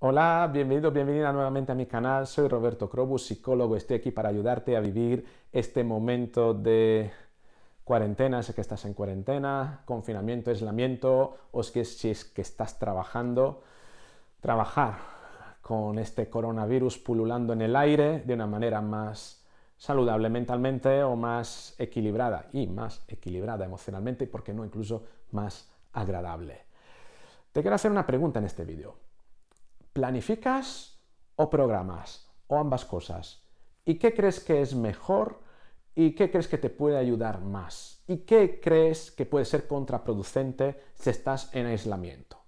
Hola, bienvenido, bienvenida nuevamente a mi canal. Soy Roberto Crobus, psicólogo. Estoy aquí para ayudarte a vivir este momento de cuarentena, sé que estás en cuarentena, confinamiento, aislamiento, o es que, si es que estás trabajando, trabajar con este coronavirus pululando en el aire de una manera más saludable mentalmente o más equilibrada y más equilibrada emocionalmente, y por qué no incluso más agradable. Te quiero hacer una pregunta en este vídeo. ¿Planificas o programas? O ambas cosas. ¿Y qué crees que es mejor? ¿Y qué crees que te puede ayudar más? ¿Y qué crees que puede ser contraproducente si estás en aislamiento?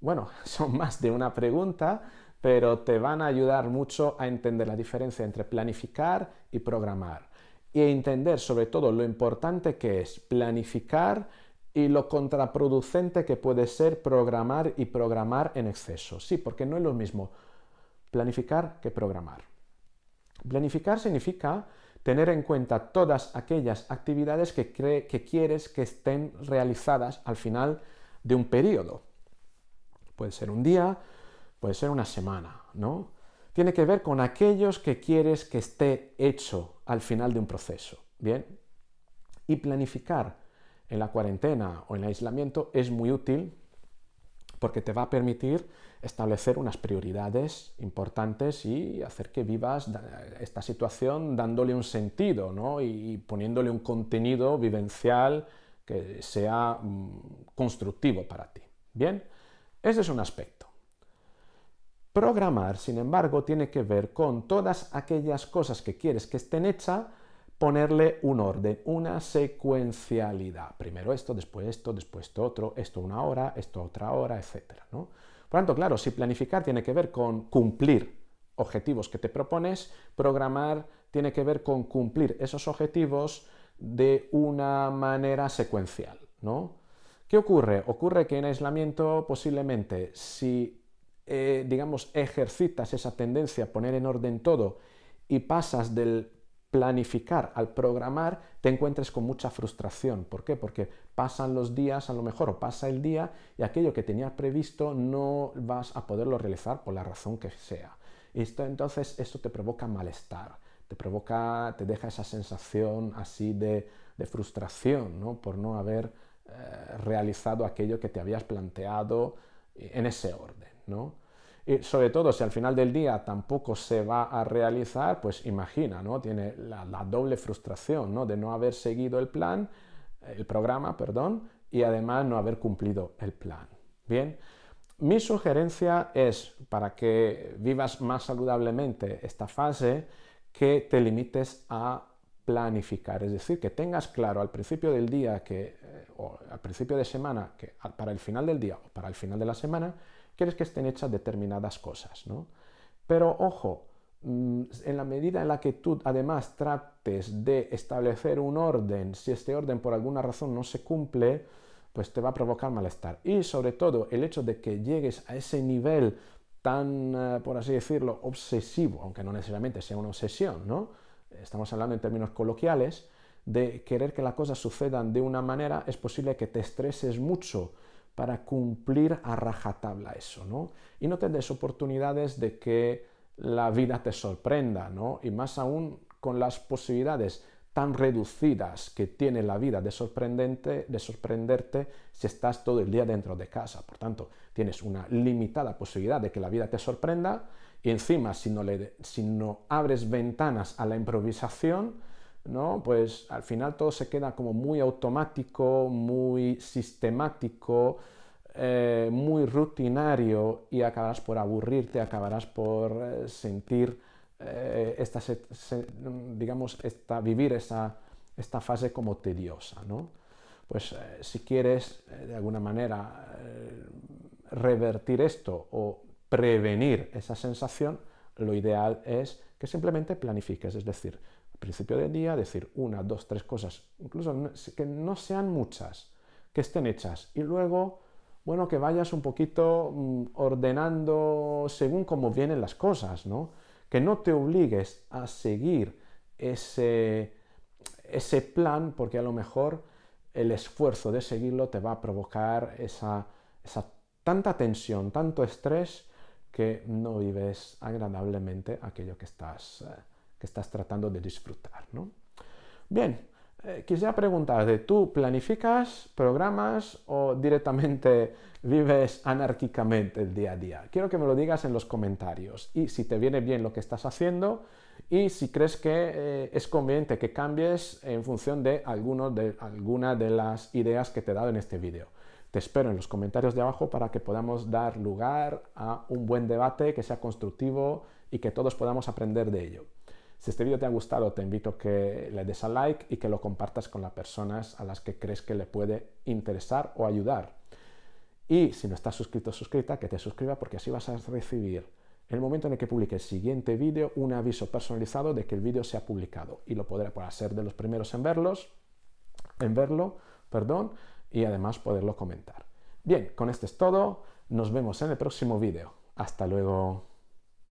Bueno, son más de una pregunta, pero te van a ayudar mucho a entender la diferencia entre planificar y programar. Y entender sobre todo lo importante que es planificar y lo contraproducente que puede ser programar y programar en exceso. Sí, porque no es lo mismo planificar que programar. Planificar significa tener en cuenta todas aquellas actividades que, que quieres que estén realizadas al final de un periodo. Puede ser un día, puede ser una semana, ¿no? Tiene que ver con aquellos que quieres que esté hecho al final de un proceso, ¿bien? Y planificar en la cuarentena o en el aislamiento es muy útil porque te va a permitir establecer unas prioridades importantes y hacer que vivas esta situación dándole un sentido ¿no? y poniéndole un contenido vivencial que sea mm, constructivo para ti. Bien, ese es un aspecto. Programar, sin embargo, tiene que ver con todas aquellas cosas que quieres que estén hechas ponerle un orden, una secuencialidad. Primero esto, después esto, después esto otro, esto una hora, esto otra hora, etc. ¿no? Por tanto, claro, si planificar tiene que ver con cumplir objetivos que te propones, programar tiene que ver con cumplir esos objetivos de una manera secuencial. ¿no? ¿Qué ocurre? Ocurre que en aislamiento posiblemente si, eh, digamos, ejercitas esa tendencia a poner en orden todo y pasas del planificar, al programar, te encuentres con mucha frustración. ¿Por qué? Porque pasan los días, a lo mejor, o pasa el día y aquello que tenías previsto no vas a poderlo realizar por la razón que sea. Esto, entonces, esto te provoca malestar, te provoca, te deja esa sensación así de, frustración, ¿no? Por no haber eh, realizado aquello que te habías planteado eh, en ese orden, ¿no? Y sobre todo, si al final del día tampoco se va a realizar, pues imagina, ¿no? Tiene la, doble frustración, De no haber seguido el plan, el programa, perdón, y además no haber cumplido el plan. Bien. Mi sugerencia es, para que vivas más saludablemente esta fase, que te limites a planificar, es decir, que tengas claro al principio del día que, eh, o al principio de semana, que para el final del día o para el final de la semana, quieres que estén hechas determinadas cosas, ¿no? Pero ojo, mm, en la medida en la que tú además trates de establecer un orden, si este orden por alguna razón no se cumple, pues te va a provocar malestar. Y sobre todo el hecho de que llegues a ese nivel tan, eh, por así decirlo, obsesivo, aunque no necesariamente sea una obsesión, ¿no? Estamos hablando en términos coloquiales, de querer que las cosas sucedan de una manera, es posible que te estreses mucho para cumplir a rajatabla eso, ¿no? Y no te des oportunidades de que la vida te sorprenda, ¿no? Y más aún con las posibilidades tan reducidas que tiene la vida de, sorprendente, de sorprenderte si estás todo el día dentro de casa. Por tanto, tienes una limitada posibilidad de que la vida te sorprenda y encima si si no abres ventanas a la improvisación, ¿no? Pues al final todo se queda como muy automático, muy sistemático, eh, muy rutinario y acabarás por aburrirte, acabarás por eh, sentir eh, esta, digamos, esta, vivir esa, esta fase como tediosa, ¿no? Pues si quieres de alguna manera revertir esto o prevenir esa sensación, lo ideal es que simplemente planifiques, es decir, principio del día, decir una, dos, tres cosas, incluso que no sean muchas, que estén hechas. Y luego, bueno, que vayas un poquito mm, ordenando según cómo vienen las cosas, ¿no? Que no te obligues a seguir ese, ese plan, porque a lo mejor el esfuerzo de seguirlo te va a provocar esa, tanta tensión, tanto estrés, que no vives agradablemente aquello que estás... Eh, que estás tratando de disfrutar. ¿no? Bien, eh, quisiera preguntarte, ¿tú planificas, programas o directamente vives anárquicamente el día a día? Quiero que me lo digas en los comentarios y si te viene bien lo que estás haciendo y si crees que eh, es conveniente que cambies en función de, de alguna de las ideas que te he dado en este vídeo. Te espero en los comentarios de abajo para que podamos dar lugar a un buen debate que sea constructivo y que todos podamos aprender de ello. Si este vídeo te ha gustado, te invito a que le des a like y que lo compartas con las personas a las que crees que le puede interesar o ayudar. Y si no estás suscrito o suscrita, que te suscriba porque así vas a recibir en el momento en el que publique el siguiente vídeo un aviso personalizado de que el vídeo se ha publicado y lo podrás pues, hacer ser de los primeros en verlos, en verlo, perdón, y además poderlo comentar. Bien, con esto es todo. Nos vemos en el próximo vídeo. Hasta luego.